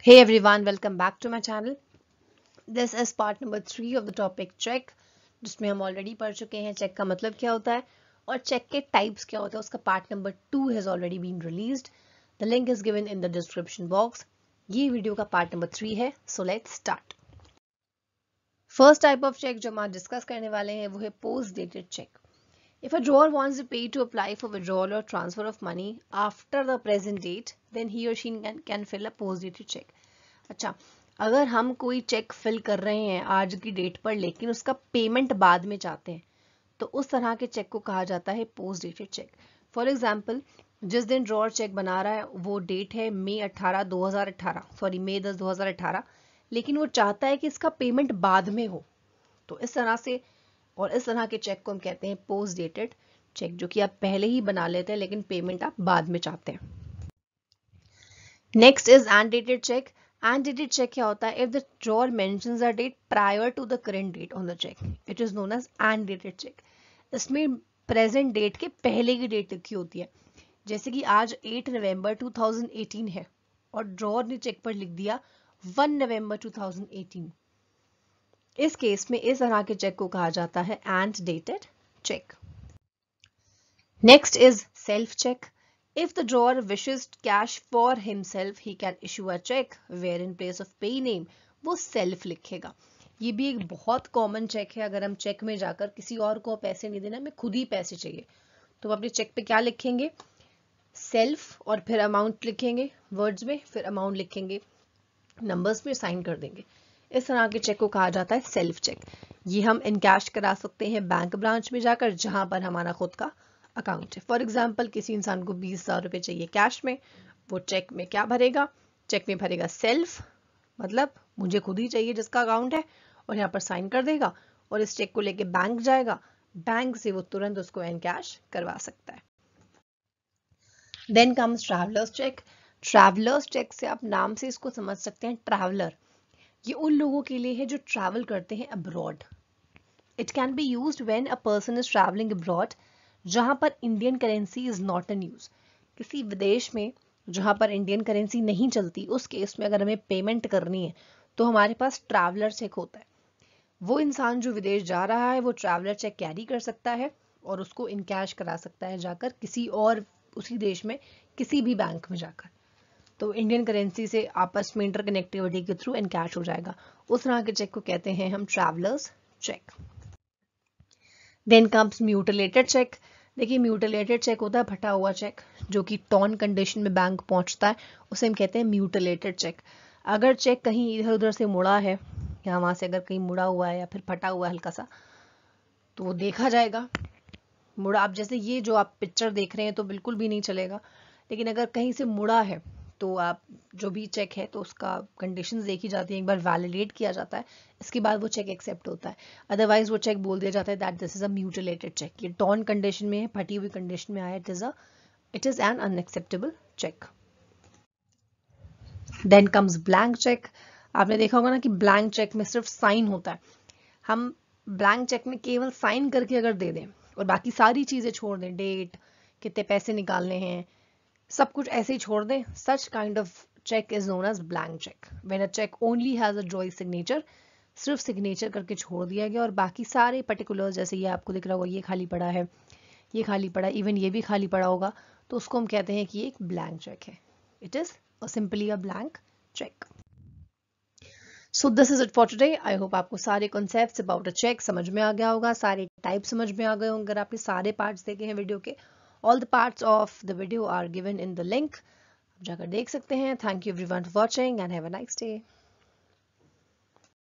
Hey everyone, welcome back to my channel. This is part number three of the topic check, जिसमें हम already पढ़ चुके हैं check का मतलब क्या होता है और check के types क्या होते हैं उसका part number two has already been released. The link is given in the description box. ये video का part number थ्री है so let's start. First type of check जो हम आज discuss करने वाले हैं वो है post dated check. If a drawer wants to pay to apply for withdrawal or transfer of money after the present date, then he or she can, can fill a post-dated check. अच्छा अगर हम कोई check fill कर रहे हैं आज की date पर लेकिन उसका पेमेंट बाद में चाहते हैं तो उस तरह के चेक को कहा जाता है post dated cheque for example जिस दिन ड्रॉर चेक बना रहा है वो डेट है मई 18 2018 सॉरी मई 10 2018 लेकिन वो चाहता है कि इसका पेमेंट बाद में हो तो इस तरह से और इस तरह के चेक को हम कहते हैं पोस्ट डेटेड चेक जो कि आप पहले ही बना लेते हैं लेकिन पेमेंट आप बाद में चाहते हैं next is undated cheque undated cheque क्या होता है if the drawer may date prior to the current date on the cheque it is known as undated cheque इसमें प्रेजेंट डेट के पहले की डेट लिखी होती है जैसे कि आज 8 नवंबर 2018 है और ड्रॉर ने चेक पर लिख दिया 1 नवंबर इस केस में इस तरह के चेक को कहा जाता है ante dated cheque next is self cheque if the drawer wishes cash for himself he can issue a cheque where in place of pay name वो सेल्फ लिखेगा ये भी एक बहुत कॉमन चेक है अगर हम चेक में जाकर किसी और को पैसे नहीं देना हमें खुद ही पैसे चाहिए तो हम अपने चेक पे क्या लिखेंगे सेल्फ और फिर अमाउंट लिखेंगे वर्ड्स में फिर अमाउंट लिखेंगे नंबर्स में साइन कर देंगे इस तरह के चेक को कहा जाता है सेल्फ चेक ये हम इनकैश करा सकते हैं बैंक ब्रांच में जाकर जहां पर हमारा खुद का अकाउंट है फॉर एग्जाम्पल किसी इंसान को बीस हज़ार रुपए चाहिए कैश में वो चेक में क्या भरेगा चेक में भरेगा सेल्फ मतलब मुझे खुद ही चाहिए जिसका अकाउंट है और यहाँ पर साइन कर देगा और इस चेक को लेके बैंक जाएगा बैंक से वो तुरंत उसको कैश करवा सकता है then comes travellers cheque travellers cheque से आप नाम से इसको समझ सकते हैं ट्रैवलर ये उन लोगों के लिए है जो ट्रैवल करते हैं abroad it can be use when a person is travelling abroad जहां पर Indian currency is not an use किसी विदेश में जहां पर इंडियन करेंसी नहीं चलती उस केस में अगर हमें पेमेंट करनी है तो हमारे पास ट्रैवलर चेक होता है वो इंसान जो विदेश जा रहा है वो ट्रैवलर चेक कैरी कर सकता है और उसको इन कैश करा सकता है जाकर किसी और उसी देश में किसी भी बैंक में जाकर तो इंडियन करेंसी से आपस में इंटर कनेक्टिविटी के थ्रू कैश हो जाएगा उस तरह के चेक को कहते हैं हम travellers cheque then comes mutilated cheque देखिए म्यूटिलेटेड चेक होता है फटा हुआ चेक जो कि टॉन कंडीशन में बैंक पहुंचता है उसे हम कहते हैं म्यूटिलेटेड चेक अगर चेक कहीं इधर उधर से मुड़ा है या वहां से अगर कहीं मुड़ा हुआ है या फिर फटा हुआ है हल्का सा तो वो देखा जाएगा मुड़ा आप जैसे ये जो आप पिक्चर देख रहे हैं तो बिल्कुल भी नहीं चलेगा लेकिन अगर कहीं से मुड़ा है तो आप जो भी चेक है तो उसका कंडीशन देखी जाती है एक बार वैलिडेट किया जाता है इसके बाद वो चेक एक्सेप्ट होता है अदरवाइज वो चेक बोल दिया जाता है that this is a mutilated cheque ये टॉन कंडीशन में है फटी हुई कंडीशन में आया it is a it is an unacceptable cheque then comes blank cheque आपने देखा होगा ना कि ब्लैंक चेक में सिर्फ साइन होता है हम ब्लैंक चेक में केवल साइन करके अगर दे दें और बाकी सारी चीज़ें छोड़ दें डेट कितने पैसे निकालने हैं सब कुछ ऐसे ही छोड़ दें such kind of cheque is known as blank cheque when a cheque only has a drawing signature सिर्फ सिग्नेचर करके छोड़ दिया गया और बाकी सारे पर्टिकुलर जैसे ये आपको दिख रहा होगा ये खाली पड़ा है ये खाली पड़ा इवन ये भी खाली पड़ा होगा तो उसको हम कहते हैं कि एक ब्लैंक चेक है it is simply a blank cheque so this is it for today I hope आपको सारे कॉन्सेप्ट अबाउट अ चेक समझ में आ गया होगा सारे टाइप समझ में आ गए होंगे अगर आपने सारे पार्ट्स देखे हैं वीडियो के all the parts of the video are given in the link आप जाकर देख सकते हैं thank you everyone for watching and have a nice day